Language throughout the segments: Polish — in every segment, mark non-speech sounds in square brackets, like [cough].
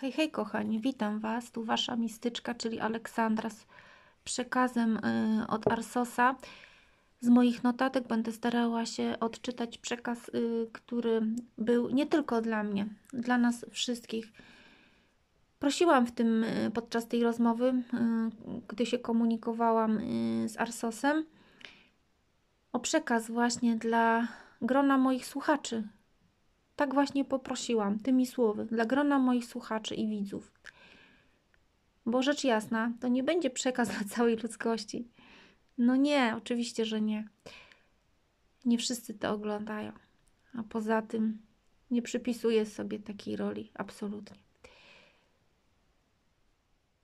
Hej, hej kochani, witam Was, tu Wasza mistyczka, czyli Aleksandra z przekazem y, od Arsosa. Z moich notatek będę starała się odczytać przekaz, y, który był nie tylko dla mnie, dla nas wszystkich. Prosiłam w tym, y, podczas tej rozmowy, y, gdy się komunikowałam y, z Arsosem, o przekaz właśnie dla grona moich słuchaczy, tak właśnie poprosiłam tymi słowy dla grona moich słuchaczy i widzów. Bo rzecz jasna, to nie będzie przekaz [laughs] dla całej ludzkości. No nie, oczywiście, że nie. Nie wszyscy to oglądają. A poza tym nie przypisuję sobie takiej roli absolutnie.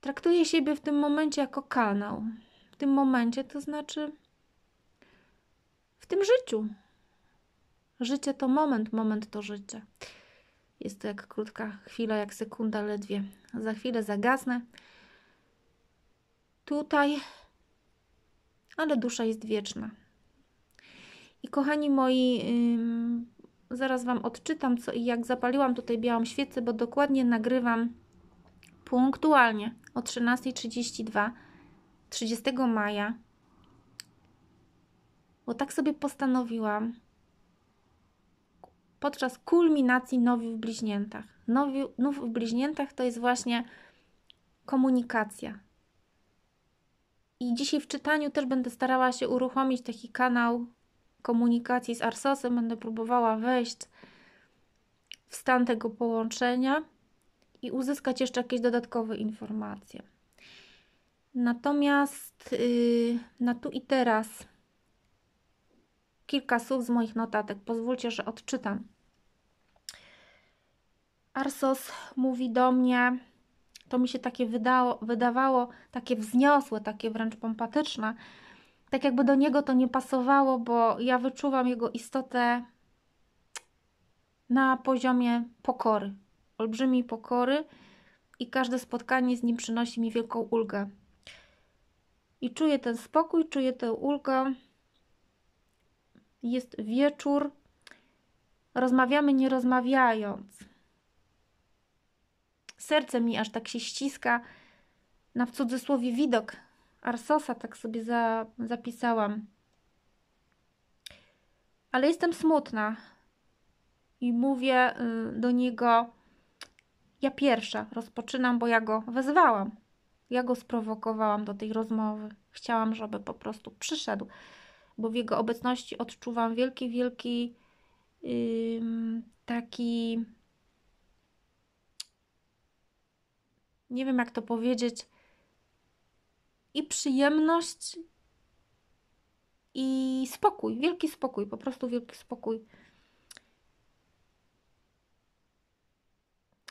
Traktuję siebie w tym momencie jako kanał. W tym momencie to znaczy w tym życiu, Życie to moment, moment to życie. Jest to jak krótka chwila, jak sekunda ledwie. Za chwilę zagasnę. Tutaj, ale dusza jest wieczna. I kochani moi, zaraz Wam odczytam, co i jak zapaliłam tutaj białą świecę, bo dokładnie nagrywam punktualnie o 13.32 30 maja. Bo tak sobie postanowiłam, podczas kulminacji nowi w bliźniętach. Nowi, nów w bliźniętach to jest właśnie komunikacja. I dzisiaj w czytaniu też będę starała się uruchomić taki kanał komunikacji z Arsosem, będę próbowała wejść w stan tego połączenia i uzyskać jeszcze jakieś dodatkowe informacje. Natomiast yy, na tu i teraz kilka słów z moich notatek. Pozwólcie, że odczytam. Arsos mówi do mnie, to mi się takie wydało, wydawało, takie wzniosłe, takie wręcz pompatyczne. Tak jakby do niego to nie pasowało, bo ja wyczuwam jego istotę na poziomie pokory, olbrzymiej pokory i każde spotkanie z nim przynosi mi wielką ulgę. I czuję ten spokój, czuję tę ulgę. Jest wieczór, rozmawiamy nie rozmawiając serce mi aż tak się ściska na w cudzysłowie widok Arsosa, tak sobie za, zapisałam. Ale jestem smutna i mówię y, do niego: Ja pierwsza rozpoczynam, bo ja go wezwałam. Ja go sprowokowałam do tej rozmowy. Chciałam, żeby po prostu przyszedł, bo w jego obecności odczuwam wielki, wielki yy, taki nie wiem jak to powiedzieć, i przyjemność, i spokój, wielki spokój, po prostu wielki spokój.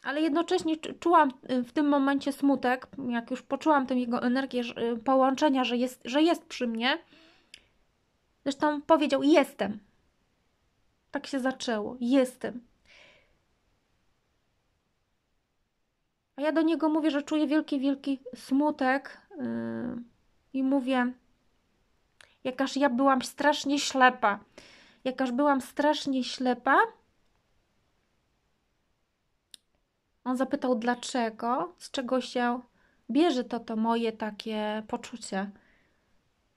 Ale jednocześnie czułam y, w tym momencie smutek, jak już poczułam tę jego energię y, połączenia, że jest, że jest przy mnie. Zresztą powiedział: Jestem. Tak się zaczęło: Jestem. ja do niego mówię, że czuję wielki, wielki smutek yy, i mówię, jakaż ja byłam strasznie ślepa. Jakaż byłam strasznie ślepa. On zapytał, dlaczego, z czego się bierze to, to moje takie poczucie.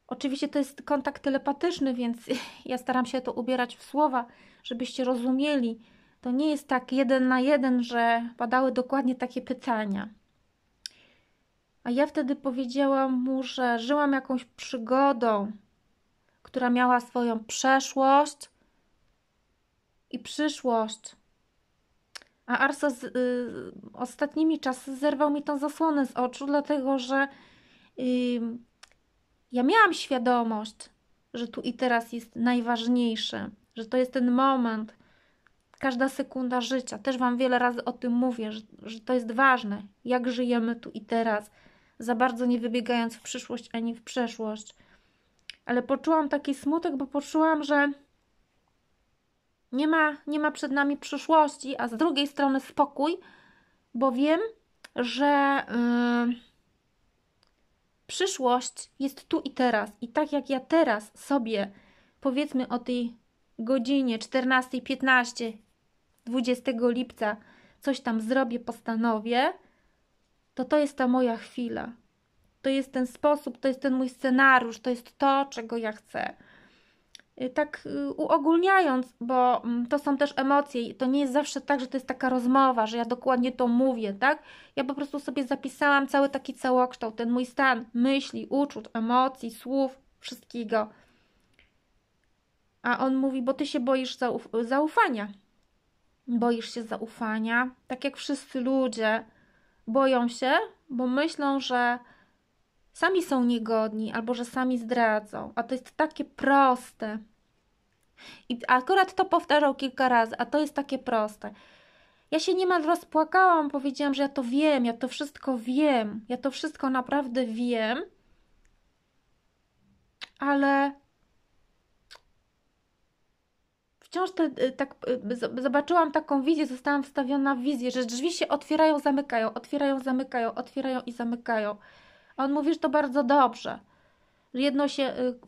Oczywiście to jest kontakt telepatyczny, więc [laughs] ja staram się to ubierać w słowa, żebyście rozumieli to nie jest tak jeden na jeden, że padały dokładnie takie pytania. A ja wtedy powiedziałam mu, że żyłam jakąś przygodą, która miała swoją przeszłość i przyszłość. A Arso z, y, ostatnimi czasy zerwał mi tą zasłonę z oczu, dlatego że y, ja miałam świadomość, że tu i teraz jest najważniejsze, że to jest ten moment, każda sekunda życia. Też Wam wiele razy o tym mówię, że, że to jest ważne, jak żyjemy tu i teraz, za bardzo nie wybiegając w przyszłość ani w przeszłość. Ale poczułam taki smutek, bo poczułam, że nie ma, nie ma przed nami przyszłości, a z drugiej strony spokój, bo wiem, że yy, przyszłość jest tu i teraz. I tak jak ja teraz sobie powiedzmy o tej godzinie 14.15 20 lipca coś tam zrobię, postanowię, to to jest ta moja chwila. To jest ten sposób, to jest ten mój scenariusz, to jest to, czego ja chcę. Y, tak y, uogólniając, bo mm, to są też emocje, to nie jest zawsze tak, że to jest taka rozmowa, że ja dokładnie to mówię, tak? Ja po prostu sobie zapisałam cały taki całokształt, ten mój stan myśli, uczuć, emocji, słów, wszystkiego. A on mówi, bo ty się boisz zauf zaufania boisz się zaufania, tak jak wszyscy ludzie boją się, bo myślą, że sami są niegodni albo że sami zdradzą, a to jest takie proste. I akurat to powtarzał kilka razy, a to jest takie proste. Ja się niemal rozpłakałam, powiedziałam, że ja to wiem, ja to wszystko wiem, ja to wszystko naprawdę wiem, ale wciąż te, y, tak, y, zobaczyłam taką wizję, zostałam wstawiona w wizję, że drzwi się otwierają, zamykają, otwierają, zamykają, otwierają i zamykają. A on mówi, że to bardzo dobrze. Jedno się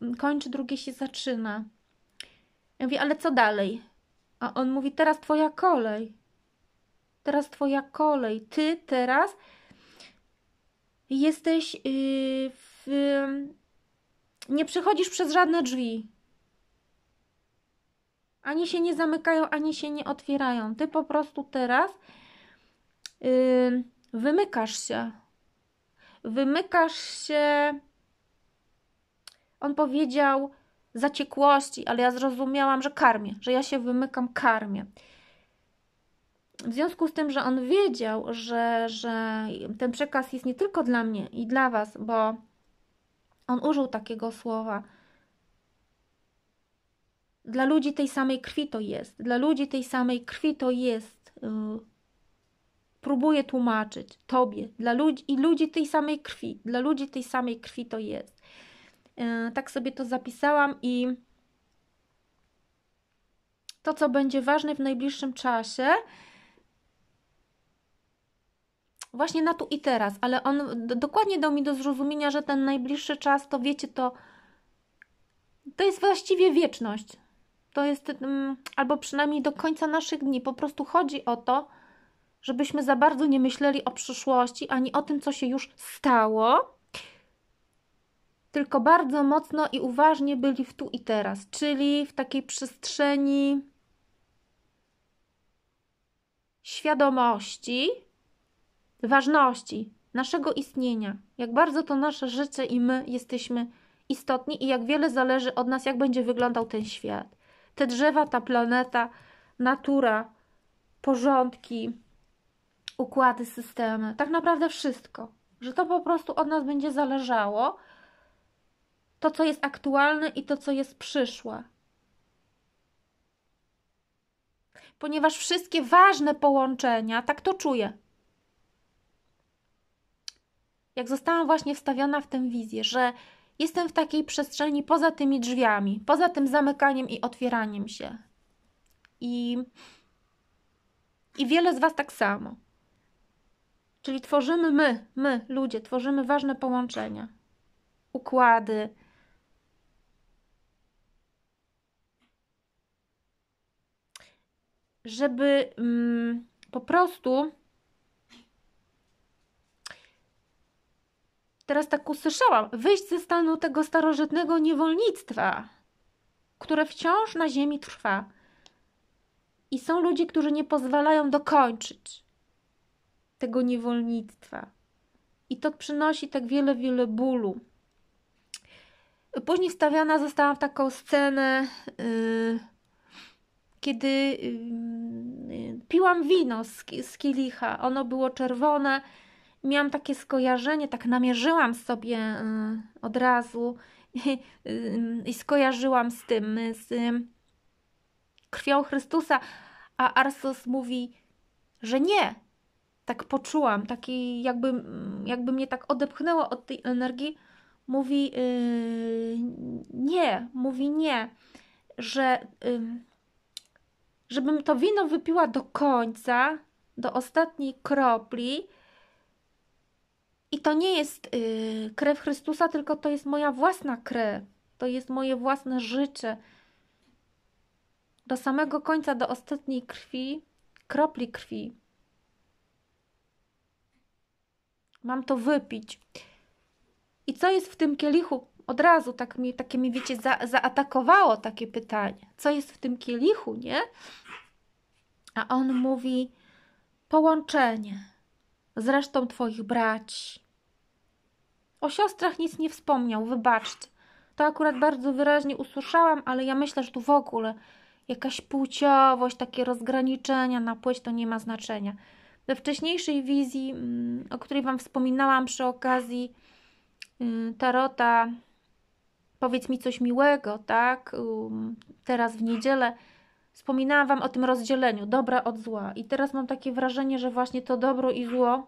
y, kończy, drugie się zaczyna. Ja mówię, ale co dalej? A on mówi, teraz twoja kolej. Teraz twoja kolej. Ty teraz jesteś w... Nie przechodzisz przez żadne drzwi ani się nie zamykają, ani się nie otwierają. Ty po prostu teraz yy, wymykasz się. Wymykasz się. On powiedział zaciekłości, ale ja zrozumiałam, że karmię, że ja się wymykam, karmię. W związku z tym, że on wiedział, że, że ten przekaz jest nie tylko dla mnie i dla Was, bo on użył takiego słowa, dla ludzi tej samej krwi to jest. Dla ludzi tej samej krwi to jest. Y, próbuję tłumaczyć tobie. Dla ludzi i ludzi tej samej krwi. Dla ludzi tej samej krwi to jest. Y, tak sobie to zapisałam i to, co będzie ważne w najbliższym czasie, właśnie na tu i teraz, ale on dokładnie dał mi do zrozumienia, że ten najbliższy czas to wiecie, to, to jest właściwie wieczność to jest, mm, albo przynajmniej do końca naszych dni, po prostu chodzi o to, żebyśmy za bardzo nie myśleli o przyszłości ani o tym, co się już stało, tylko bardzo mocno i uważnie byli w tu i teraz, czyli w takiej przestrzeni świadomości, ważności naszego istnienia, jak bardzo to nasze życie i my jesteśmy istotni i jak wiele zależy od nas, jak będzie wyglądał ten świat te drzewa, ta planeta, natura, porządki, układy, systemy, tak naprawdę wszystko. Że to po prostu od nas będzie zależało to, co jest aktualne i to, co jest przyszłe. Ponieważ wszystkie ważne połączenia, tak to czuję. Jak zostałam właśnie wstawiona w tę wizję, że Jestem w takiej przestrzeni poza tymi drzwiami, poza tym zamykaniem i otwieraniem się. I, i wiele z Was tak samo. Czyli tworzymy my, my, ludzie, tworzymy ważne połączenia, układy. Żeby mm, po prostu teraz tak usłyszałam, wyjść ze stanu tego starożytnego niewolnictwa, które wciąż na ziemi trwa. I są ludzie, którzy nie pozwalają dokończyć tego niewolnictwa. I to przynosi tak wiele, wiele bólu. Później wstawiana zostałam w taką scenę, yy, kiedy yy, piłam wino z, z kielicha. Ono było czerwone miałam takie skojarzenie, tak namierzyłam sobie y, od razu [laughs] y, y, i skojarzyłam z tym, z krwią Chrystusa, a Arsos mówi, że nie. Tak poczułam, taki jakby, jakby mnie tak odepchnęło od tej energii. Mówi yy, nie, mówi nie, że żebym to wino wypiła do końca, do ostatniej kropli, i to nie jest yy, krew Chrystusa, tylko to jest moja własna krew. To jest moje własne życie. Do samego końca, do ostatniej krwi, kropli krwi. Mam to wypić. I co jest w tym kielichu? Od razu tak mi, takie mi, wiecie, za, zaatakowało takie pytanie. Co jest w tym kielichu, nie? A on mówi: połączenie z resztą twoich braci. O siostrach nic nie wspomniał, wybaczcie. To akurat bardzo wyraźnie usłyszałam, ale ja myślę, że tu w ogóle jakaś płciowość, takie rozgraniczenia na płeć to nie ma znaczenia. We wcześniejszej wizji, mm, o której Wam wspominałam przy okazji mm, Tarota, powiedz mi coś miłego, tak? Um, teraz w niedzielę Wspominałam Wam o tym rozdzieleniu dobra od zła, i teraz mam takie wrażenie, że właśnie to dobro i zło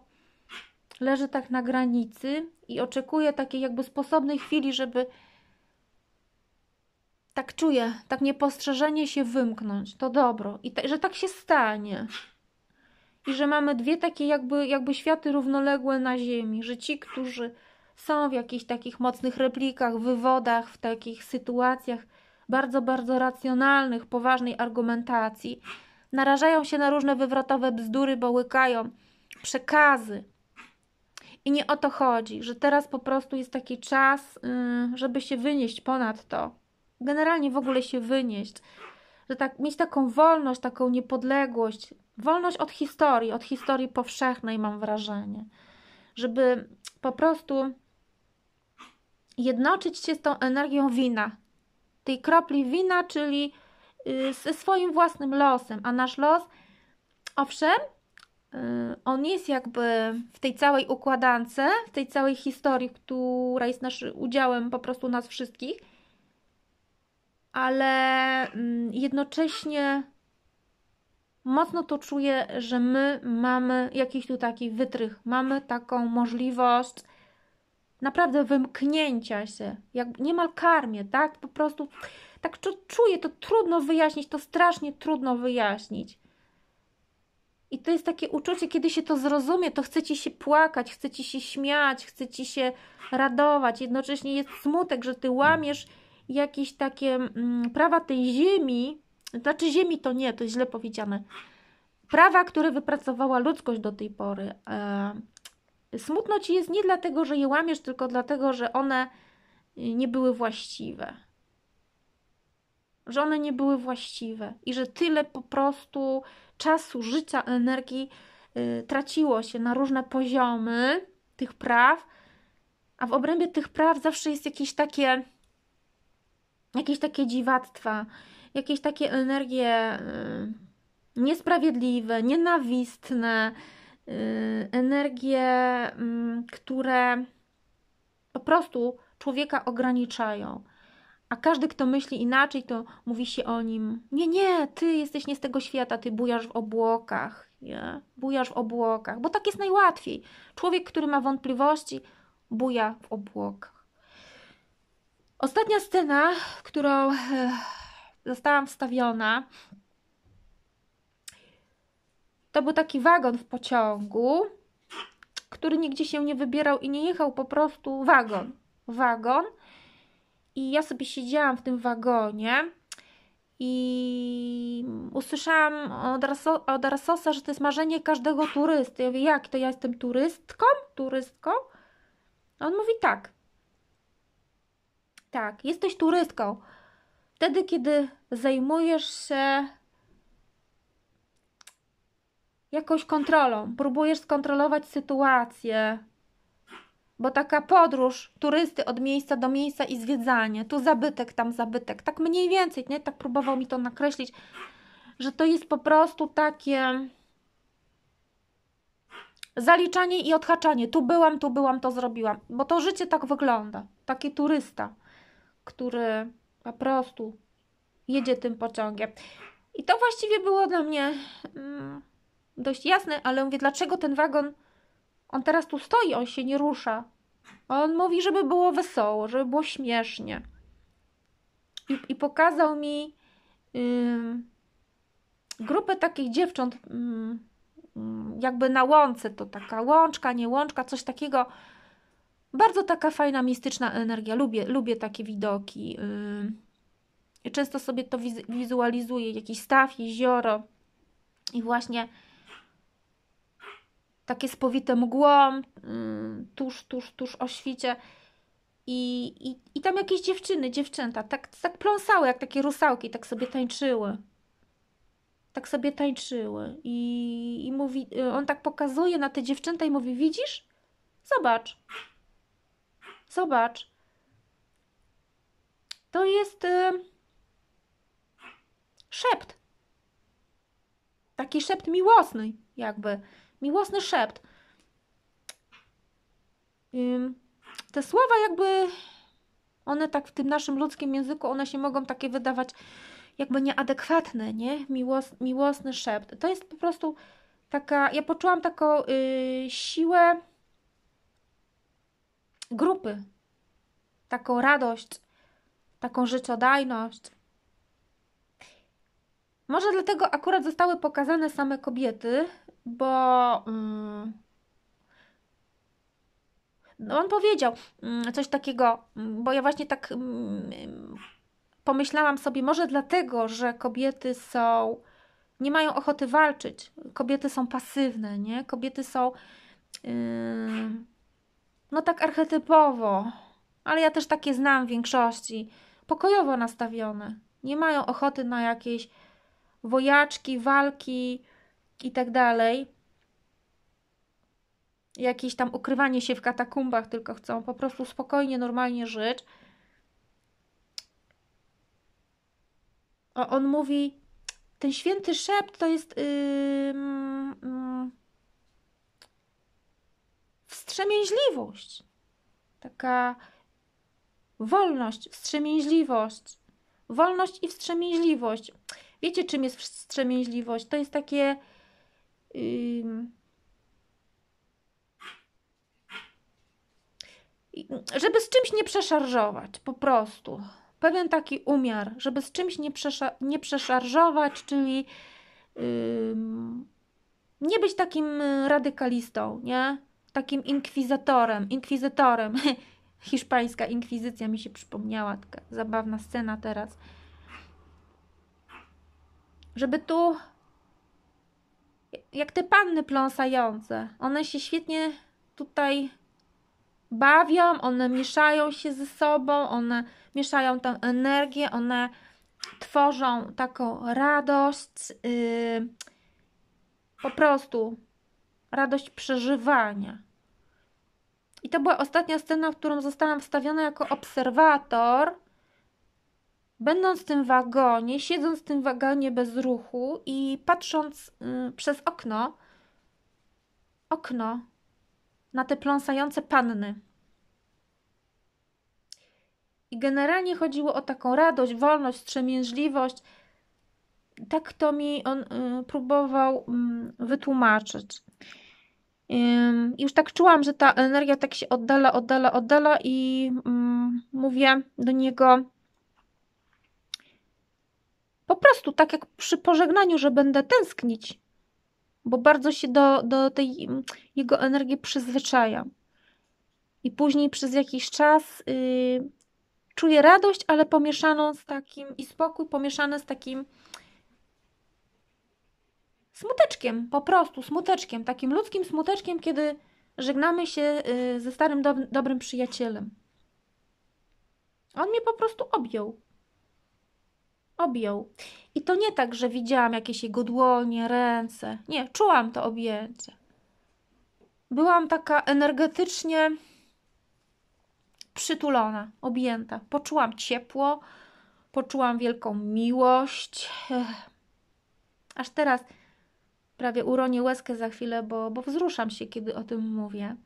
leży tak na granicy i oczekuje takiej jakby sposobnej chwili, żeby tak czuję, tak niepostrzeżenie się wymknąć, to dobro, i ta, że tak się stanie. I że mamy dwie takie jakby, jakby światy równoległe na ziemi, że ci, którzy są w jakichś takich mocnych replikach, wywodach, w takich sytuacjach, bardzo, bardzo racjonalnych, poważnej argumentacji, narażają się na różne wywrotowe bzdury, bo łykają przekazy. I nie o to chodzi, że teraz po prostu jest taki czas, y, żeby się wynieść ponad to. Generalnie w ogóle się wynieść, że tak, mieć taką wolność, taką niepodległość, wolność od historii, od historii powszechnej, mam wrażenie, żeby po prostu jednoczyć się z tą energią wina, tej kropli wina, czyli y, ze swoim własnym losem, a nasz los, owszem, y, on jest jakby w tej całej układance, w tej całej historii, która jest naszym udziałem po prostu nas wszystkich, ale mm, jednocześnie mocno to czuję, że my mamy jakiś tu taki wytrych, mamy taką możliwość naprawdę wymknięcia się, jak niemal karmię, tak? Po prostu tak czuję, to trudno wyjaśnić, to strasznie trudno wyjaśnić. I to jest takie uczucie, kiedy się to zrozumie, to chce ci się płakać, chce ci się śmiać, chce ci się radować. Jednocześnie jest smutek, że ty hmm. łamiesz jakieś takie mm, prawa tej ziemi. Znaczy, ziemi to nie, to jest źle powiedziane. Prawa, które wypracowała ludzkość do tej pory, e, Smutno ci jest nie dlatego, że je łamiesz, tylko dlatego, że one y, nie były właściwe. Że one nie były właściwe i że tyle po prostu czasu, życia, energii yy, traciło się na różne poziomy tych praw, a w obrębie tych praw zawsze jest jakieś takie, jakieś takie dziwactwa, jakieś takie energie yy, niesprawiedliwe, nienawistne, Y, energie, mm, które po prostu człowieka ograniczają. A każdy, kto myśli inaczej, to mówi się o nim: Nie, nie, ty jesteś nie z tego świata, ty bujasz w obłokach. Nie? Bujasz w obłokach, bo tak jest najłatwiej. Człowiek, który ma wątpliwości, buja w obłokach. Ostatnia scena, którą e, zostałam wstawiona, to był taki wagon w pociągu, który nigdzie się nie wybierał i nie jechał, po prostu wagon. Wagon. I ja sobie siedziałam w tym wagonie i usłyszałam od, Raso, od Rasosa, że to jest marzenie każdego turysty. Ja mówię, jak to ja jestem turystką? Turystką? on mówi tak. Tak, jesteś turystką. Wtedy, kiedy zajmujesz się jakąś kontrolą. Próbujesz skontrolować sytuację. Bo taka podróż turysty od miejsca do miejsca i zwiedzanie, tu zabytek, tam zabytek, tak mniej więcej, nie? Tak próbował mi to nakreślić, że to jest po prostu takie zaliczanie i odhaczanie. Tu byłam, tu byłam, to zrobiłam. Bo to życie tak wygląda. Taki turysta, który po prostu jedzie tym pociągiem. I to właściwie było dla mnie. Mm, dość jasny, ale mówię, dlaczego ten wagon, on teraz tu stoi, on się nie rusza. On mówi, żeby było wesoło, żeby było śmiesznie. I, i pokazał mi yy, grupę takich dziewcząt, yy, jakby na łące, to taka łączka, nie łączka, coś takiego. Bardzo taka fajna, mistyczna energia. Lubię, lubię takie widoki. Często sobie to wiz wizualizuję, jakiś staw, jezioro. I właśnie takie spowite mgłą, mm, tuż, tuż, tuż o świcie. I, i, I tam jakieś dziewczyny, dziewczęta, tak, tak pląsały, jak takie rusałki, tak sobie tańczyły. Tak sobie tańczyły. I, i mówi, on tak pokazuje na te dziewczęta i mówi: Widzisz? Zobacz. Zobacz. To jest y, szept. Taki szept miłosny, jakby miłosny szept. Te słowa jakby one tak w tym naszym ludzkim języku, one się mogą takie wydawać jakby nieadekwatne, nie? Miłos, miłosny szept. To jest po prostu taka, ja poczułam taką yy, siłę grupy, taką radość, taką życiodajność. Może dlatego akurat zostały pokazane same kobiety, bo mm, no, on powiedział mm, coś takiego, mm, bo ja właśnie tak pomyślałam sobie, może dlatego, że kobiety są, nie mają ochoty walczyć, kobiety są pasywne, nie? Kobiety są, yy, no tak archetypowo, ale ja też takie znam w większości, pokojowo nastawione. Nie mają ochoty na jakieś wojaczki, walki, i tak dalej. Jakieś tam ukrywanie się w katakumbach, tylko chcą po prostu spokojnie, normalnie żyć. A on mówi: Ten święty szept to jest. Yy, yy, wstrzemięźliwość. Taka wolność, wstrzemięźliwość. Wolność i wstrzemięźliwość. Wiecie, czym jest wstrzemięźliwość? To jest takie Yy, żeby z czymś nie przeszarżować, po prostu. Pewien taki umiar, żeby z czymś nie, przesza, nie przeszarżować, czyli yy, nie być takim y, radykalistą, nie? Takim inkwizatorem, inkwizytorem. [laughs] Hiszpańska inkwizycja mi się przypomniała, taka zabawna scena teraz. Żeby tu jak te panny pląsające. One się świetnie tutaj bawią, one mieszają się ze sobą, one mieszają tę energię, one tworzą taką radość, yy, po prostu radość przeżywania. I to była ostatnia scena, w którą zostałam wstawiona jako obserwator będąc w tym wagonie, siedząc w tym wagonie bez ruchu i patrząc y, przez okno, okno na te pląsające panny. I generalnie chodziło o taką radość, wolność, strzemięźliwość. Tak to mi on y, próbował y, wytłumaczyć. Już tak czułam, że ta energia tak się oddala, oddala, oddala, i mm, mówię do niego: po prostu tak jak przy pożegnaniu, że będę tęsknić, bo bardzo się do, do tej mm, jego energii przyzwyczajam. I później przez jakiś czas yy, czuję radość, ale pomieszaną z takim i spokój pomieszany z takim smuteczkiem, po prostu smuteczkiem, takim ludzkim smuteczkiem, kiedy żegnamy się y, ze starym dob dobrym przyjacielem. On mnie po prostu objął objął. I to nie tak, że widziałam jakieś jego dłonie, ręce. Nie, czułam to objęcie. Byłam taka energetycznie przytulona, objęta. Poczułam ciepło, poczułam wielką miłość. Aż teraz prawie uronię łezkę za chwilę, bo, bo wzruszam się, kiedy o tym mówię.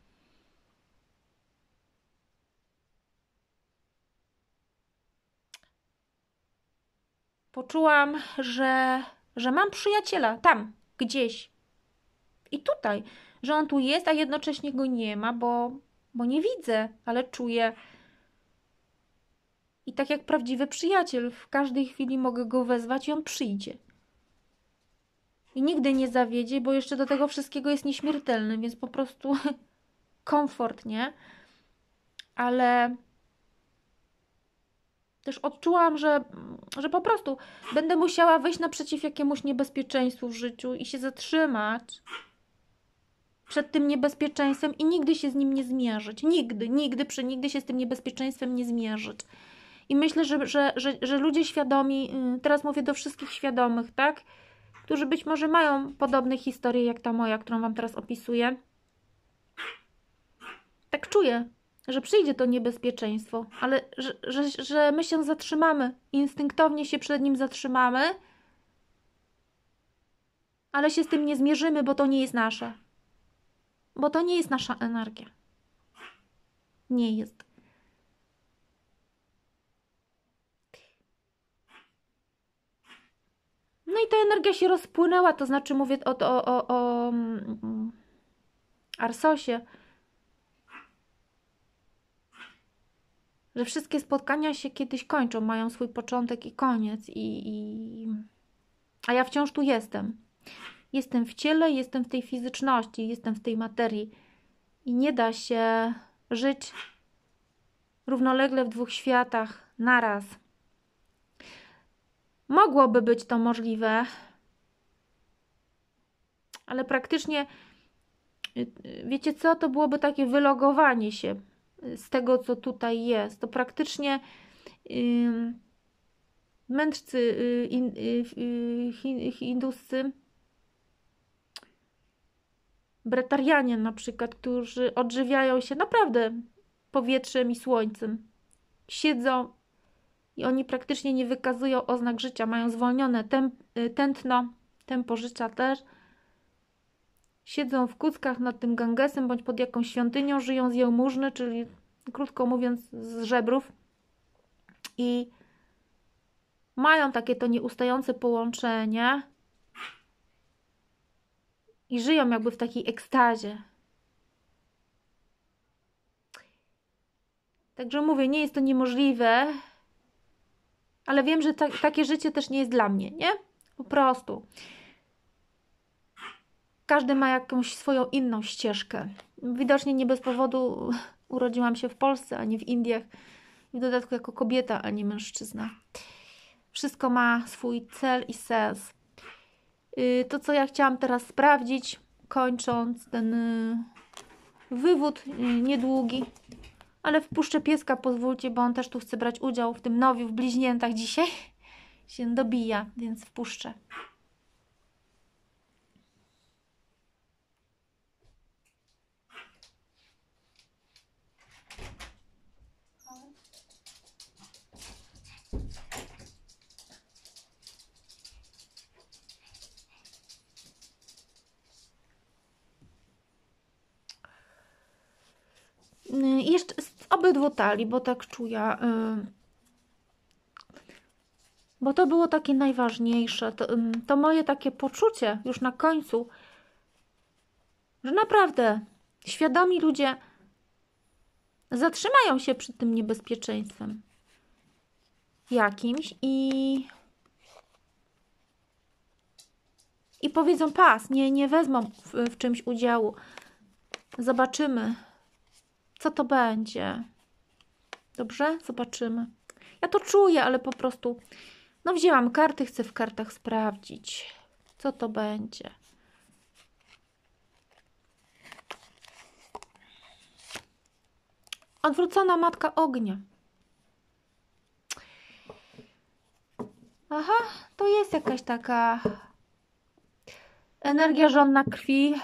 Poczułam, że, że mam przyjaciela tam, gdzieś. I tutaj, że on tu jest, a jednocześnie go nie ma, bo, bo nie widzę, ale czuję. I tak jak prawdziwy przyjaciel, w każdej chwili mogę go wezwać i on przyjdzie. I nigdy nie zawiedzie, bo jeszcze do tego wszystkiego jest nieśmiertelny, więc po prostu [laughs] komfort, nie? Ale też odczułam, że, że po prostu będę musiała wyjść naprzeciw jakiemuś niebezpieczeństwu w życiu i się zatrzymać przed tym niebezpieczeństwem i nigdy się z nim nie zmierzyć. Nigdy, nigdy, nigdy się z tym niebezpieczeństwem nie zmierzyć. I myślę, że, że, że, że ludzie świadomi, y, teraz mówię do wszystkich świadomych, tak? Którzy być może mają podobne historie jak ta moja, którą Wam teraz opisuję. Tak czuję, że przyjdzie to niebezpieczeństwo, ale że, że, że my się zatrzymamy, instynktownie się przed nim zatrzymamy, ale się z tym nie zmierzymy, bo to nie jest nasze. Bo to nie jest nasza energia. Nie jest. No i ta energia się rozpłynęła, to znaczy mówię o, o, o, o mm, mm, Arsosie że wszystkie spotkania się kiedyś kończą, mają swój początek i koniec. I, i... A ja wciąż tu jestem. Jestem w ciele, jestem w tej fizyczności, jestem w tej materii. I nie da się żyć równolegle w dwóch światach naraz. Mogłoby być to możliwe, ale praktycznie, y, y, wiecie co, to byłoby takie wylogowanie się z tego, co tutaj jest. To praktycznie mędrcy y, y, y, hinduscy, bretarianie na przykład, którzy odżywiają się naprawdę powietrzem i słońcem, siedzą i oni praktycznie nie wykazują oznak życia, mają zwolnione tętno, tempo życia też, siedzą w kuckach nad tym Gangesem bądź pod jakąś świątynią, żyją z jałmużny, czyli krótko mówiąc z żebrów i mają takie to nieustające połączenie i żyją jakby w takiej ekstazie. Także mówię, nie jest to niemożliwe, ale wiem, że ta takie życie też nie jest dla mnie, nie? Po prostu. Każdy ma jakąś swoją inną ścieżkę. Widocznie nie bez powodu [laughs] urodziłam się w Polsce, a nie w Indiach. I w dodatku jako kobieta, a nie mężczyzna. Wszystko ma swój cel i sens. Y, to, co ja chciałam teraz sprawdzić, kończąc ten y, wywód y, niedługi, ale wpuszczę pieska, pozwólcie, bo on też tu chce brać udział w tym nowiu, w bliźniętach dzisiaj. [laughs] Się dobija, więc wpuszczę. Y, jeszcze z obydwu talii, bo tak czuję. Y, bo to było takie najważniejsze. To, y, to moje takie poczucie już na końcu, że naprawdę świadomi ludzie zatrzymają się przy tym niebezpieczeństwem jakimś i i powiedzą pas, nie, nie wezmą w, w czymś udziału. Zobaczymy, co to będzie. Dobrze? Zobaczymy. Ja to czuję, ale po prostu no wzięłam karty, chcę w kartach sprawdzić, co to będzie. Odwrócona matka ognia. Aha, to jest jakaś taka energia żonna krwi,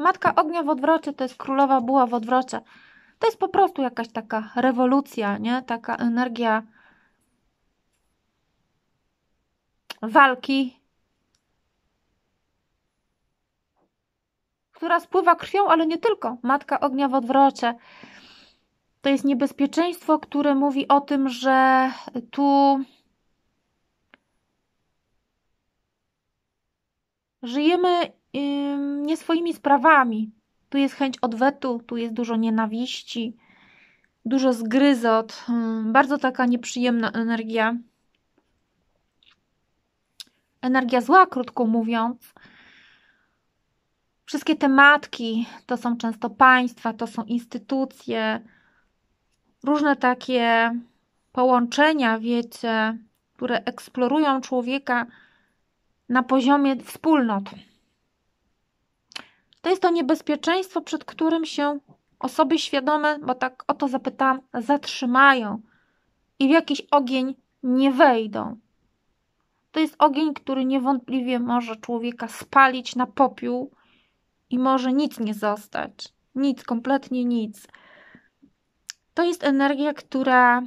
Matka Ognia w Odwrocie to jest królowa była w Odwrocie. To jest po prostu jakaś taka rewolucja, nie? Taka energia walki, która spływa krwią, ale nie tylko. Matka Ognia w Odwrocie. To jest niebezpieczeństwo, które mówi o tym, że tu żyjemy nie swoimi sprawami. Tu jest chęć odwetu, tu jest dużo nienawiści, dużo zgryzot, hmm, bardzo taka nieprzyjemna energia. Energia zła, krótko mówiąc. Wszystkie te matki to są często państwa, to są instytucje, różne takie połączenia, wiecie, które eksplorują człowieka na poziomie wspólnot. To jest to niebezpieczeństwo, przed którym się osoby świadome, bo tak o to zapytałam, zatrzymają i w jakiś ogień nie wejdą. To jest ogień, który niewątpliwie może człowieka spalić na popiół i może nic nie zostać. Nic, kompletnie nic. To jest energia, która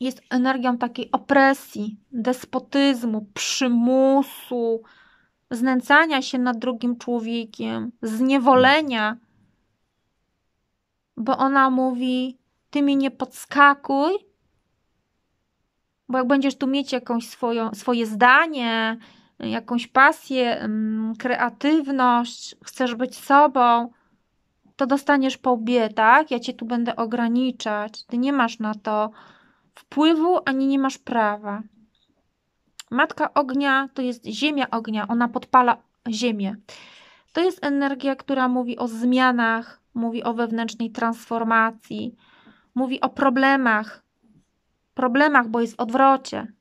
jest energią takiej opresji, despotyzmu, przymusu, znęcania się nad drugim człowiekiem, zniewolenia, bo ona mówi: Ty mi nie podskakuj, bo jak będziesz tu mieć jakąś swoją, swoje zdanie, jakąś pasję, mm, kreatywność, chcesz być sobą, to dostaniesz po łbie, tak? Ja cię tu będę ograniczać, ty nie masz na to wpływu ani nie masz prawa. Matka ognia to jest ziemia ognia, ona podpala ziemię. To jest energia, która mówi o zmianach, mówi o wewnętrznej transformacji, mówi o problemach, problemach, bo jest w odwrocie.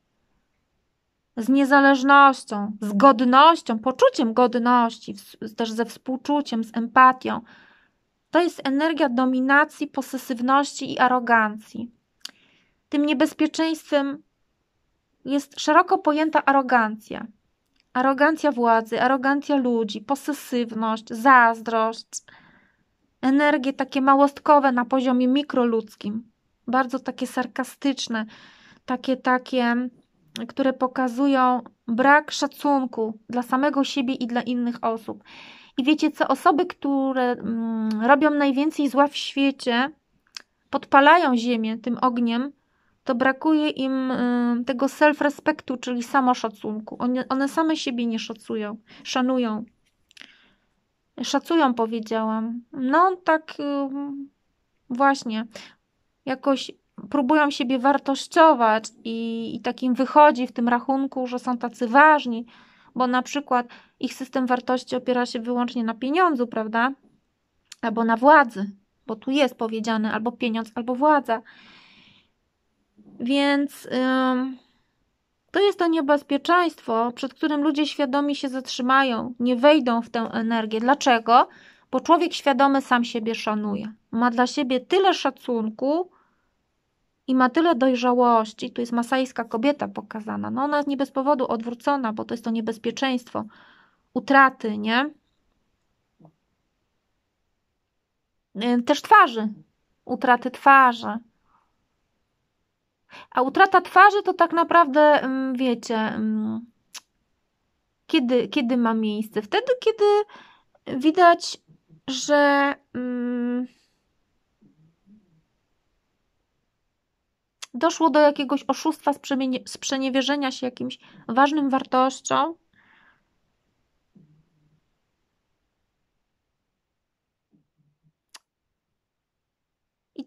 Z niezależnością, z godnością, poczuciem godności, też ze współczuciem, z empatią. To jest energia dominacji, posesywności i arogancji. Tym niebezpieczeństwem jest szeroko pojęta arogancja. Arogancja władzy, arogancja ludzi, posesywność, zazdrość, energie takie małostkowe na poziomie mikroludzkim, bardzo takie sarkastyczne, takie, takie, które pokazują brak szacunku dla samego siebie i dla innych osób. I wiecie co, osoby, które mm, robią najwięcej zła w świecie, podpalają ziemię tym ogniem, to brakuje im y, tego self-respektu, czyli samoszacunku. One, one same siebie nie szacują, szanują. Szacują, powiedziałam. No, tak y, właśnie. Jakoś próbują siebie wartościować i, i takim wychodzi w tym rachunku, że są tacy ważni, bo na przykład ich system wartości opiera się wyłącznie na pieniądzu, prawda? Albo na władzy, bo tu jest powiedziane albo pieniądz, albo władza. Więc to jest to niebezpieczeństwo, przed którym ludzie świadomi się zatrzymają, nie wejdą w tę energię. Dlaczego? Bo człowiek świadomy sam siebie szanuje. Ma dla siebie tyle szacunku, i ma tyle dojrzałości, tu jest masajska kobieta pokazana, no ona jest nie bez powodu odwrócona, bo to jest to niebezpieczeństwo utraty, nie? Też twarzy, utraty twarzy. A utrata twarzy to tak naprawdę, mm, wiecie, mm, kiedy, kiedy ma miejsce? Wtedy, kiedy widać, że. Mm, doszło do jakiegoś oszustwa, sprzeniewierzenia się jakimś ważnym wartością,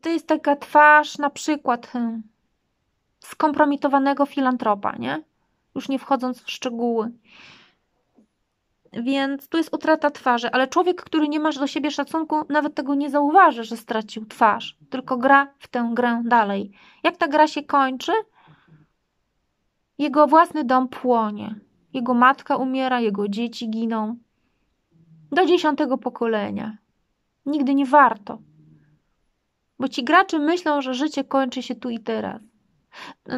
to jest taka twarz, na przykład hmm, skompromitowanego filantropa, nie? Już nie wchodząc w szczegóły. Więc tu jest utrata twarzy, ale człowiek, który nie masz do siebie szacunku, nawet tego nie zauważy, że stracił twarz, tylko gra w tę grę dalej. Jak ta gra się kończy? Jego własny dom płonie, jego matka umiera, jego dzieci giną. Do dziesiątego pokolenia. Nigdy nie warto, bo ci gracze myślą, że życie kończy się tu i teraz.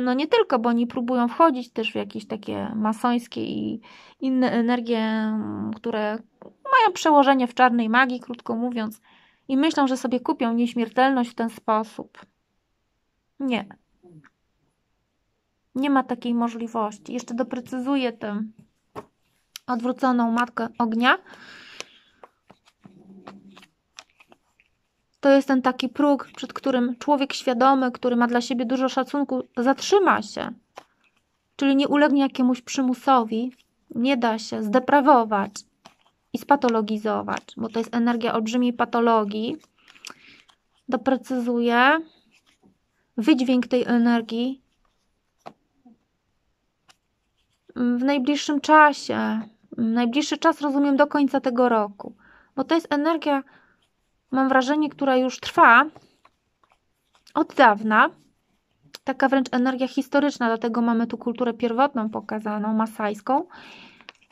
No nie tylko, bo oni próbują wchodzić też w jakieś takie masońskie i inne energie, które mają przełożenie w czarnej magii, krótko mówiąc, i myślą, że sobie kupią nieśmiertelność w ten sposób. Nie. Nie ma takiej możliwości. Jeszcze doprecyzuję tę odwróconą matkę ognia. to jest ten taki próg, przed którym człowiek świadomy, który ma dla siebie dużo szacunku, zatrzyma się. Czyli nie ulegnie jakiemuś przymusowi, nie da się zdeprawować i spatologizować, bo to jest energia olbrzymiej patologii. Doprecyzuję wydźwięk tej energii w najbliższym czasie. Najbliższy czas rozumiem do końca tego roku, bo to jest energia mam wrażenie, która już trwa od dawna. Taka wręcz energia historyczna, dlatego mamy tu kulturę pierwotną pokazaną, masajską,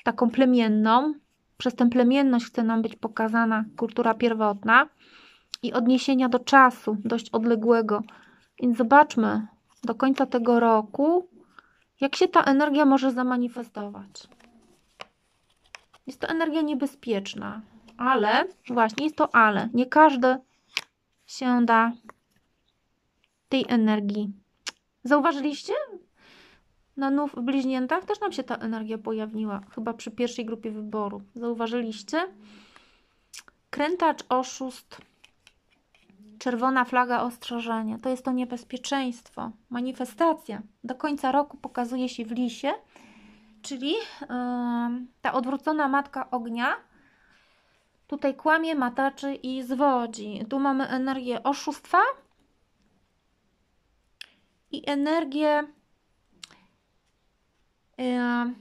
taką plemienną. Przez tę plemienność chce nam być pokazana kultura pierwotna i odniesienia do czasu dość odległego. Więc zobaczmy do końca tego roku, jak się ta energia może zamanifestować. Jest to energia niebezpieczna, ale, właśnie jest to ale, nie każdy się da tej energii. Zauważyliście? Na nów w bliźniętach też nam się ta energia pojawiła, chyba przy pierwszej grupie wyboru. Zauważyliście? Krętacz, oszust, czerwona flaga ostrzeżenia. To jest to niebezpieczeństwo. Manifestacja do końca roku pokazuje się w lisie, czyli yy, ta odwrócona matka ognia Tutaj kłamie, mataczy i zwodzi. Tu mamy energię oszustwa i energię e,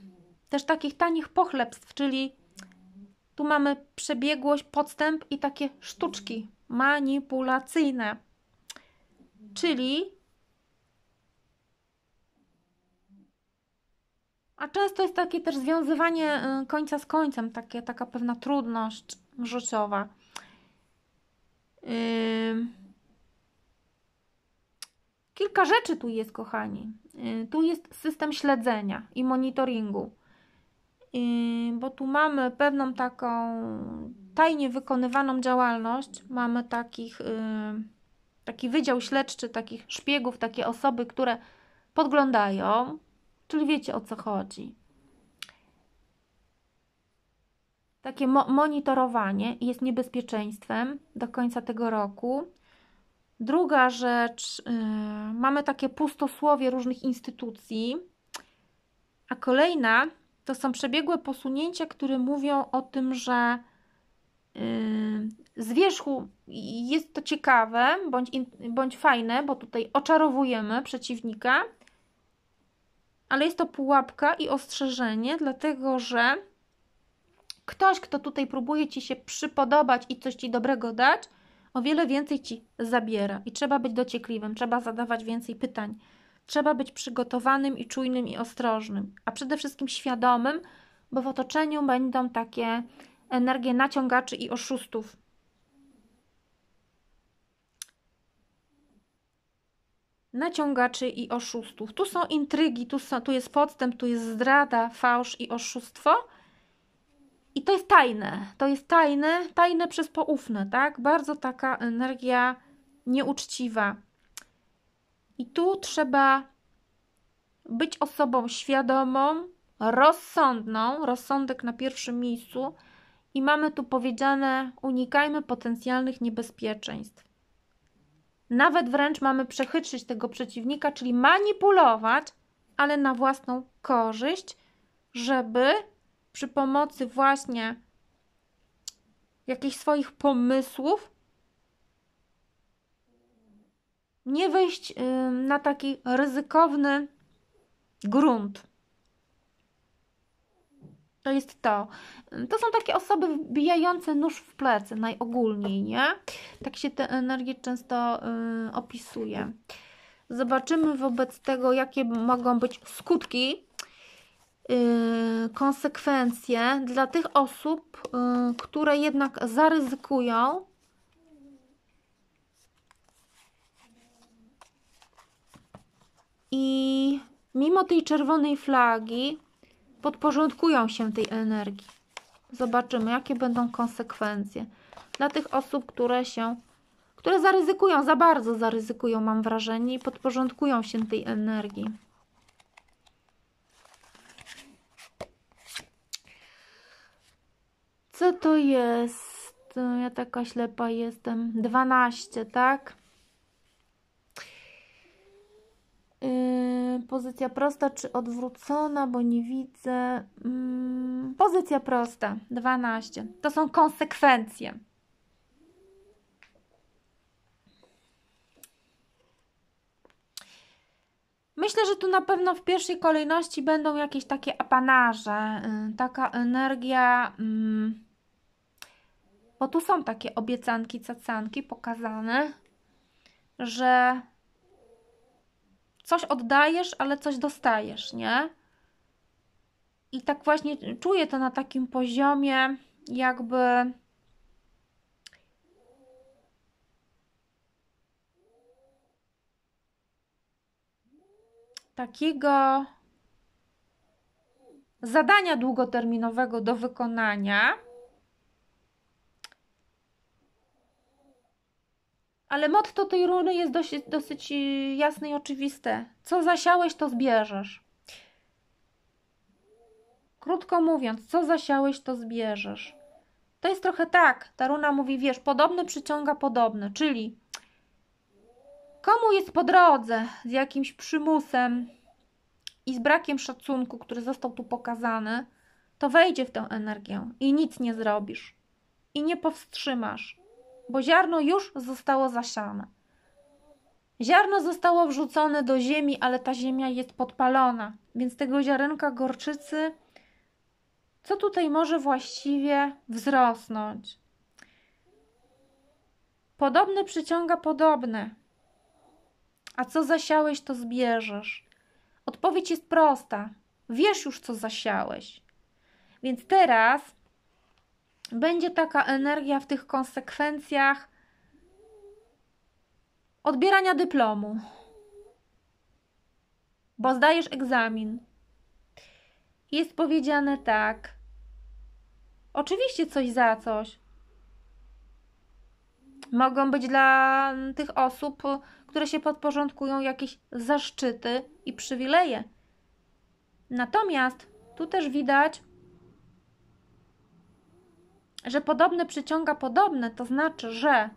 też takich tanich pochlebstw, czyli tu mamy przebiegłość, podstęp i takie sztuczki manipulacyjne. Czyli A często jest takie też związywanie e, końca z końcem, takie, taka pewna trudność. Rzeczowa. Kilka rzeczy tu jest, kochani. tu jest system śledzenia i monitoringu, bo tu mamy pewną taką tajnie wykonywaną działalność. Mamy takich, taki wydział śledczy, takich szpiegów, takie osoby, które podglądają, czyli wiecie o co chodzi. takie mo monitorowanie jest niebezpieczeństwem do końca tego roku. Druga rzecz, yy, mamy takie pustosłowie różnych instytucji. A kolejna to są przebiegłe posunięcia, które mówią o tym, że yy, z wierzchu jest to ciekawe bądź, in, bądź fajne, bo tutaj oczarowujemy przeciwnika, ale jest to pułapka i ostrzeżenie, dlatego że ktoś, kto tutaj próbuje ci się przypodobać i coś ci dobrego dać, o wiele więcej ci zabiera. I trzeba być dociekliwym, trzeba zadawać więcej pytań, trzeba być przygotowanym i czujnym i ostrożnym, a przede wszystkim świadomym, bo w otoczeniu będą takie energie naciągaczy i oszustów. Naciągaczy i oszustów. Tu są intrygi, tu, są, tu jest podstęp, tu jest zdrada, fałsz i oszustwo i to jest tajne, to jest tajne, tajne przez poufne, tak? Bardzo taka energia nieuczciwa. I tu trzeba być osobą świadomą, rozsądną, rozsądek na pierwszym miejscu. I mamy tu powiedziane: unikajmy potencjalnych niebezpieczeństw. Nawet wręcz mamy przechytrzyć tego przeciwnika, czyli manipulować, ale na własną korzyść, żeby przy pomocy właśnie jakichś swoich pomysłów, nie wejść y, na taki ryzykowny grunt. To jest to. To są takie osoby wbijające nóż w plecy, najogólniej, nie? Tak się te energie często y, opisuje. Zobaczymy wobec tego, jakie mogą być skutki Y, konsekwencje dla tych osób, y, które jednak zaryzykują i mimo tej czerwonej flagi podporządkują się tej energii. Zobaczymy, jakie będą konsekwencje dla tych osób, które się, które zaryzykują, za bardzo zaryzykują, mam wrażenie, i podporządkują się tej energii. Co to jest? Ja taka ślepa jestem. 12, tak? Yy, pozycja prosta czy odwrócona, bo nie widzę. Yy, pozycja prosta, 12. To są konsekwencje. Myślę, że tu na pewno w pierwszej kolejności będą jakieś takie apanarze, yy, taka energia. Mm, bo tu są takie obiecanki, cacanki pokazane, że coś oddajesz, ale coś dostajesz, nie? I tak właśnie czuję to na takim poziomie, jakby. Takiego zadania długoterminowego do wykonania, Ale motto tej runy jest dosyć y, jasne i oczywiste. Co zasiałeś, to zbierzesz. Krótko mówiąc, co zasiałeś, to zbierzesz. To jest trochę tak. Ta runa mówi, wiesz, podobny przyciąga podobny, czyli komu jest po drodze z jakimś przymusem i z brakiem szacunku, który został tu pokazany, to wejdzie w tę energię i nic nie zrobisz. I nie powstrzymasz, bo ziarno już zostało zasiane. Ziarno zostało wrzucone do ziemi, ale ta ziemia jest podpalona, więc tego ziarenka gorczycy, co tutaj może właściwie wzrosnąć? Podobne przyciąga podobne. A co zasiałeś, to zbierzesz. Odpowiedź jest prosta. Wiesz już, co zasiałeś. Więc teraz będzie taka energia w tych konsekwencjach odbierania dyplomu, bo zdajesz egzamin. Jest powiedziane tak. Oczywiście coś za coś. Mogą być dla tych osób, które się podporządkują, jakieś zaszczyty i przywileje. Natomiast tu też widać, że podobny przyciąga podobne, to znaczy, że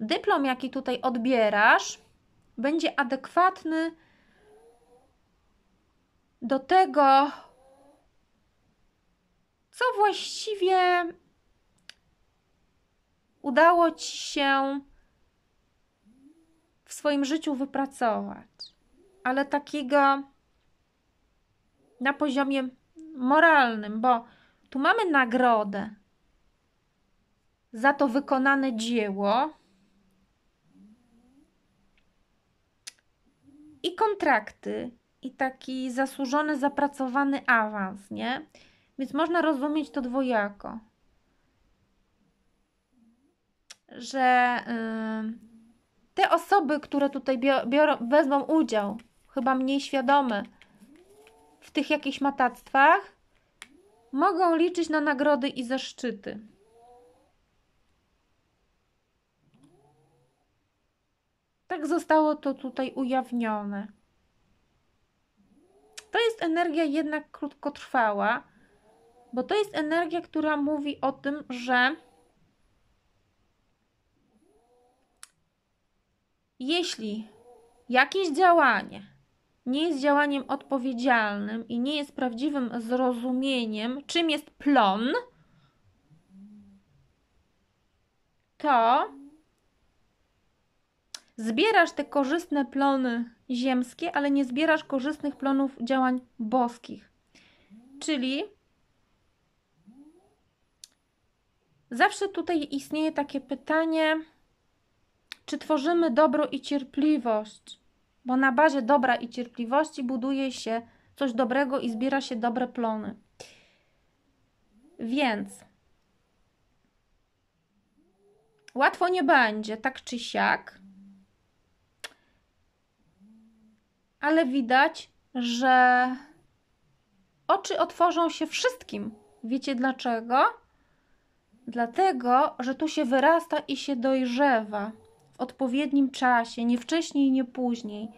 dyplom, jaki tutaj odbierasz, będzie adekwatny do tego, co właściwie udało ci się w swoim życiu wypracować, ale takiego na poziomie moralnym, bo tu mamy nagrodę, za to wykonane dzieło i kontrakty, i taki zasłużony, zapracowany awans, nie? Więc można rozumieć to dwojako. Że yy, te osoby, które tutaj biorą, wezmą udział, chyba mniej świadome w tych jakichś matactwach, mogą liczyć na nagrody i zaszczyty. Tak zostało to tutaj ujawnione. To jest energia jednak krótkotrwała, bo to jest energia, która mówi o tym, że jeśli jakieś działanie nie jest działaniem odpowiedzialnym i nie jest prawdziwym zrozumieniem, czym jest plon, to Zbierasz te korzystne plony ziemskie, ale nie zbierasz korzystnych plonów działań boskich. Czyli zawsze tutaj istnieje takie pytanie, czy tworzymy dobro i cierpliwość, bo na bazie dobra i cierpliwości buduje się coś dobrego i zbiera się dobre plony. Więc łatwo nie będzie, tak czy siak. ale widać, że oczy otworzą się wszystkim. Wiecie dlaczego? Dlatego, że tu się wyrasta i się dojrzewa w odpowiednim czasie, nie wcześniej, nie później.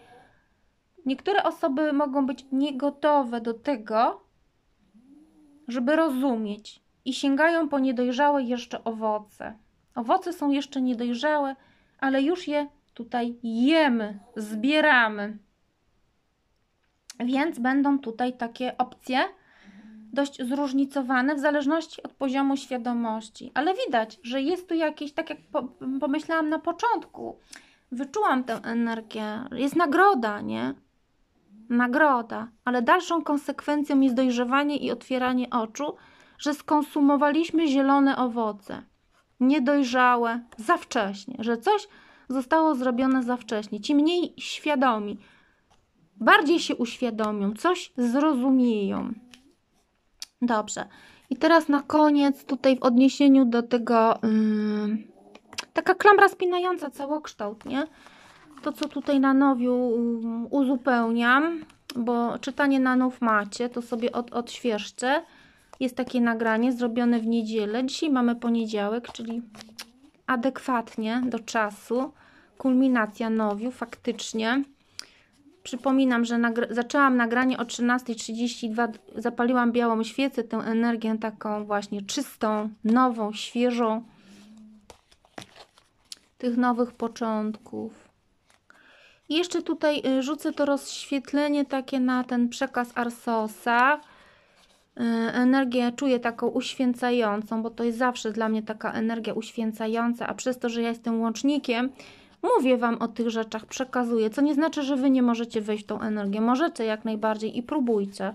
Niektóre osoby mogą być niegotowe do tego, żeby rozumieć i sięgają po niedojrzałe jeszcze owoce. Owoce są jeszcze niedojrzałe, ale już je tutaj jemy, zbieramy. Więc będą tutaj takie opcje dość zróżnicowane w zależności od poziomu świadomości. Ale widać, że jest tu jakieś, tak jak pomyślałam na początku, wyczułam tę energię, jest nagroda, nie? Nagroda, ale dalszą konsekwencją jest dojrzewanie i otwieranie oczu, że skonsumowaliśmy zielone owoce, niedojrzałe, za wcześnie, że coś zostało zrobione za wcześnie. Ci mniej świadomi, bardziej się uświadomią, coś zrozumieją. Dobrze. I teraz na koniec, tutaj w odniesieniu do tego, yy, taka klamra spinająca całokształt, nie? To, co tutaj na nowiu mm, uzupełniam, bo czytanie na now macie, to sobie od, odświeżcie. Jest takie nagranie zrobione w niedzielę. Dzisiaj mamy poniedziałek, czyli adekwatnie do czasu. Kulminacja nowiu, faktycznie. Przypominam, że nagra zaczęłam nagranie o 13.32, zapaliłam białą świecę, tę energię taką właśnie czystą, nową, świeżą, tych nowych początków. I jeszcze tutaj y, rzucę to rozświetlenie takie na ten przekaz Arsosa. Y, energię czuję taką uświęcającą, bo to jest zawsze dla mnie taka energia uświęcająca, a przez to, że ja jestem łącznikiem, mówię Wam o tych rzeczach, przekazuję, co nie znaczy, że Wy nie możecie wejść tą energię. Możecie jak najbardziej i próbujcie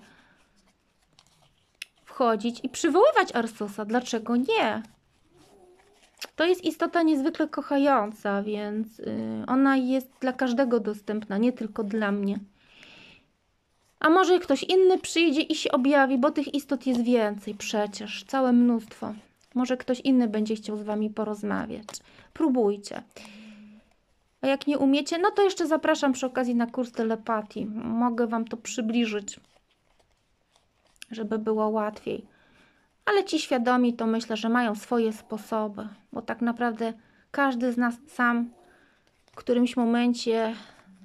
wchodzić i przywoływać Arsusa. Dlaczego nie? To jest istota niezwykle kochająca, więc y, ona jest dla każdego dostępna, nie tylko dla mnie. A może ktoś inny przyjdzie i się objawi, bo tych istot jest więcej przecież, całe mnóstwo. Może ktoś inny będzie chciał z Wami porozmawiać. Próbujcie. A jak nie umiecie, no to jeszcze zapraszam przy okazji na kurs telepatii. Mogę Wam to przybliżyć, żeby było łatwiej. Ale ci świadomi to myślę, że mają swoje sposoby, bo tak naprawdę każdy z nas sam w którymś momencie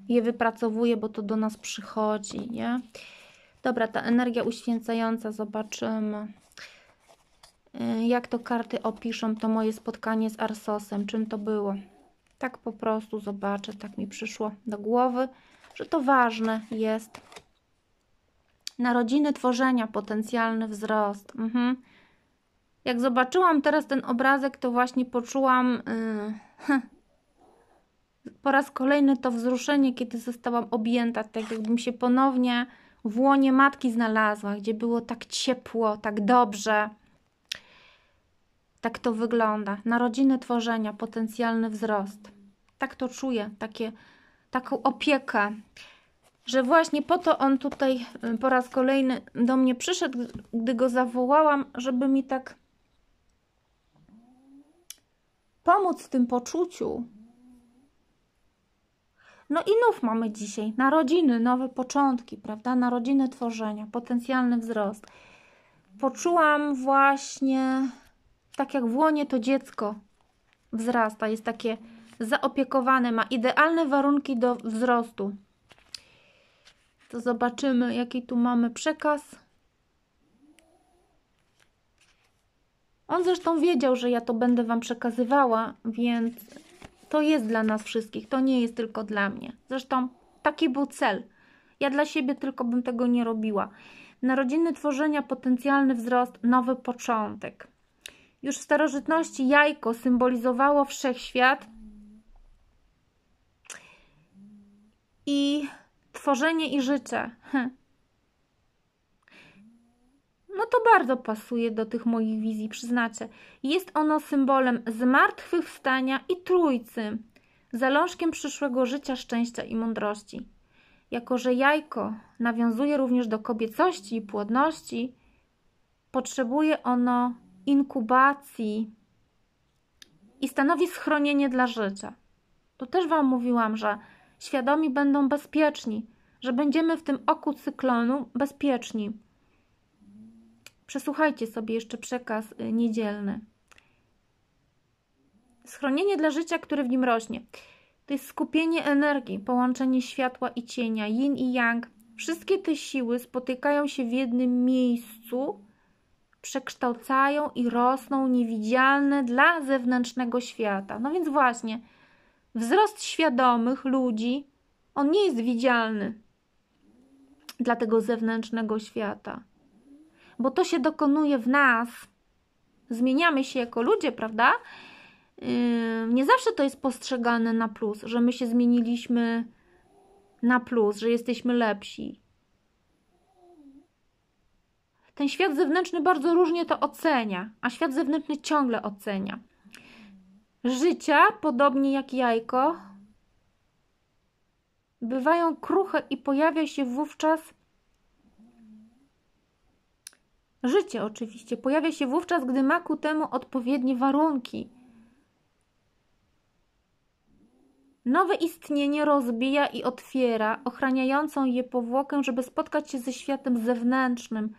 je wypracowuje, bo to do nas przychodzi, nie? Dobra, ta energia uświęcająca, zobaczymy. Y, jak to karty opiszą to moje spotkanie z Arsosem, czym to było? Tak po prostu zobaczę, tak mi przyszło do głowy, że to ważne jest. Narodziny tworzenia, potencjalny wzrost. Mhm. Jak zobaczyłam teraz ten obrazek, to właśnie poczułam yy, [laughs] po raz kolejny to wzruszenie, kiedy zostałam objęta, tak jakbym się ponownie w łonie matki znalazła, gdzie było tak ciepło, tak dobrze. Tak to wygląda. Narodziny tworzenia, potencjalny wzrost. Tak to czuję, takie, taką opiekę, że właśnie po to on tutaj y, po raz kolejny do mnie przyszedł, gdy go zawołałam, żeby mi tak pomóc w tym poczuciu. No i nów mamy dzisiaj. Narodziny, nowe początki, prawda? Narodziny tworzenia, potencjalny wzrost. Poczułam właśnie tak jak w łonie to dziecko wzrasta, jest takie zaopiekowane, ma idealne warunki do wzrostu. To zobaczymy, jaki tu mamy przekaz. On zresztą wiedział, że ja to będę Wam przekazywała, więc to jest dla nas wszystkich, to nie jest tylko dla mnie. Zresztą taki był cel. Ja dla siebie tylko bym tego nie robiła. Narodziny tworzenia, potencjalny wzrost, nowy początek. Już w starożytności jajko symbolizowało wszechświat i tworzenie i życie. Hm. No to bardzo pasuje do tych moich wizji, przyznacie. Jest ono symbolem zmartwychwstania i trójcy, zalążkiem przyszłego życia, szczęścia i mądrości. Jako, że jajko nawiązuje również do kobiecości i płodności, potrzebuje ono inkubacji i stanowi schronienie dla życia. Tu też Wam mówiłam, że świadomi będą bezpieczni, że będziemy w tym oku cyklonu bezpieczni. Przesłuchajcie sobie jeszcze przekaz y, niedzielny. Schronienie dla życia, które w nim rośnie. To jest skupienie energii, połączenie światła i cienia, yin i yang. Wszystkie te siły spotykają się w jednym miejscu przekształcają i rosną niewidzialne dla zewnętrznego świata. No więc właśnie, wzrost świadomych ludzi, on nie jest widzialny dla tego zewnętrznego świata, bo to się dokonuje w nas. Zmieniamy się jako ludzie, prawda? Yy, nie zawsze to jest postrzegane na plus, że my się zmieniliśmy na plus, że jesteśmy lepsi ten świat zewnętrzny bardzo różnie to ocenia, a świat zewnętrzny ciągle ocenia. Życia, podobnie jak jajko, bywają kruche i pojawia się wówczas życie oczywiście, pojawia się wówczas, gdy ma ku temu odpowiednie warunki. Nowe istnienie rozbija i otwiera, ochraniającą je powłokę, żeby spotkać się ze światem zewnętrznym –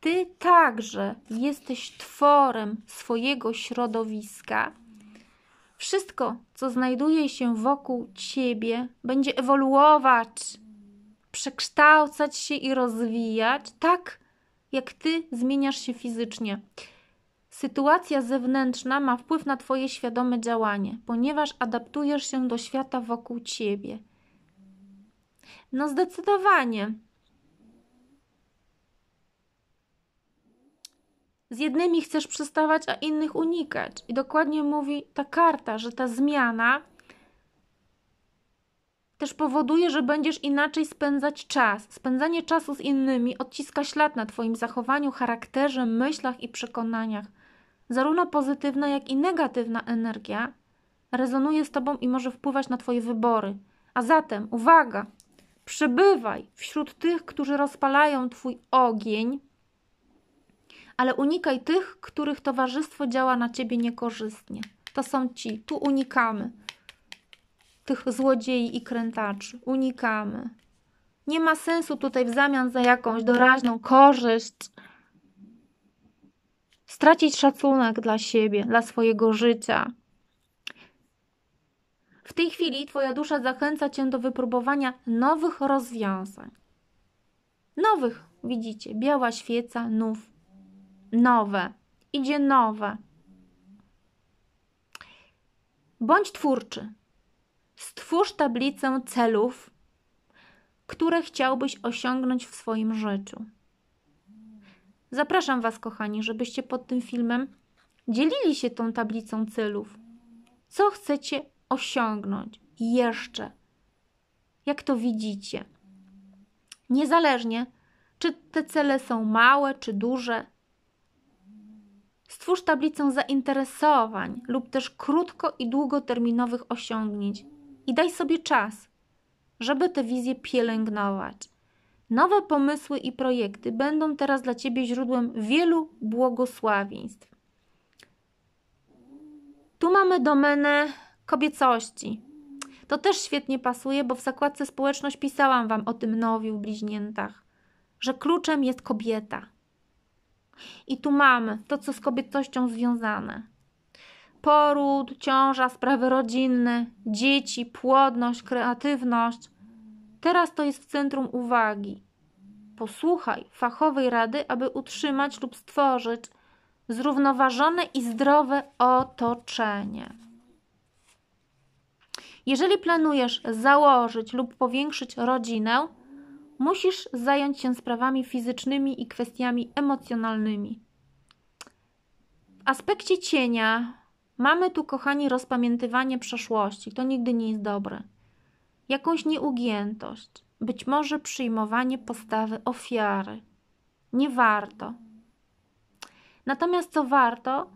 ty także jesteś tworem swojego środowiska. Wszystko, co znajduje się wokół ciebie, będzie ewoluować, przekształcać się i rozwijać, tak jak ty zmieniasz się fizycznie. Sytuacja zewnętrzna ma wpływ na Twoje świadome działanie, ponieważ adaptujesz się do świata wokół Ciebie. No, zdecydowanie. Z jednymi chcesz przystawać, a innych unikać. I dokładnie mówi ta karta, że ta zmiana też powoduje, że będziesz inaczej spędzać czas. Spędzanie czasu z innymi odciska ślad na Twoim zachowaniu, charakterze, myślach i przekonaniach. Zarówno pozytywna, jak i negatywna energia rezonuje z Tobą i może wpływać na Twoje wybory. A zatem, uwaga! Przebywaj wśród tych, którzy rozpalają Twój ogień, ale unikaj tych, których towarzystwo działa na ciebie niekorzystnie. To są ci. Tu unikamy tych złodziei i krętaczy. Unikamy. Nie ma sensu tutaj w zamian za jakąś doraźną korzyść stracić szacunek dla siebie, dla swojego życia. W tej chwili Twoja dusza zachęca Cię do wypróbowania nowych rozwiązań. Nowych, widzicie, biała świeca, nów, nowe, idzie nowe. Bądź twórczy. Stwórz tablicę celów, które chciałbyś osiągnąć w swoim życiu. Zapraszam Was, kochani, żebyście pod tym filmem dzielili się tą tablicą celów. Co chcecie osiągnąć jeszcze? Jak to widzicie? Niezależnie, czy te cele są małe, czy duże, Stwórz tablicę zainteresowań lub też krótko i długoterminowych osiągnięć i daj sobie czas, żeby te wizje pielęgnować. Nowe pomysły i projekty będą teraz dla Ciebie źródłem wielu błogosławieństw. Tu mamy domenę kobiecości. To też świetnie pasuje, bo w zakładce społeczność pisałam Wam o tym nowiu bliźniętach, że kluczem jest kobieta. I tu mamy to, co z kobiecością związane. Poród, ciąża, sprawy rodzinne, dzieci, płodność, kreatywność. Teraz to jest w centrum uwagi. Posłuchaj fachowej rady, aby utrzymać lub stworzyć zrównoważone i zdrowe otoczenie. Jeżeli planujesz założyć lub powiększyć rodzinę, musisz zająć się sprawami fizycznymi i kwestiami emocjonalnymi. W aspekcie cienia mamy tu, kochani, rozpamiętywanie przeszłości. To nigdy nie jest dobre. Jakąś nieugiętość, być może przyjmowanie postawy ofiary. Nie warto. Natomiast co warto,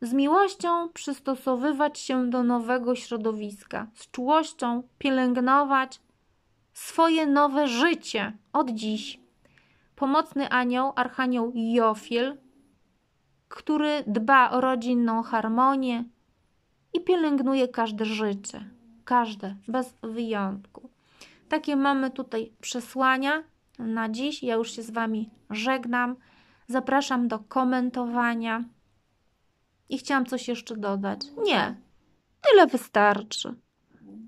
z miłością przystosowywać się do nowego środowiska, z czułością pielęgnować swoje nowe życie od dziś. Pomocny anioł, archanioł Jofiel, który dba o rodzinną harmonię i pielęgnuje każde życie, każde, bez wyjątku. Takie mamy tutaj przesłania na dziś. Ja już się z Wami żegnam. Zapraszam do komentowania. I chciałam coś jeszcze dodać. Nie, tyle wystarczy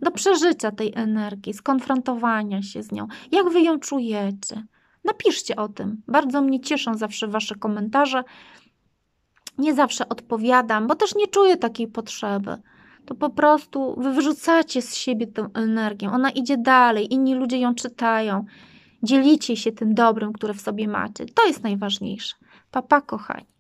do przeżycia tej energii, skonfrontowania się z nią. Jak wy ją czujecie? Napiszcie o tym. Bardzo mnie cieszą zawsze wasze komentarze. Nie zawsze odpowiadam, bo też nie czuję takiej potrzeby. To po prostu wy wyrzucacie z siebie tę energię. Ona idzie dalej, inni ludzie ją czytają. Dzielicie się tym dobrym, które w sobie macie. To jest najważniejsze. Papa, kochani.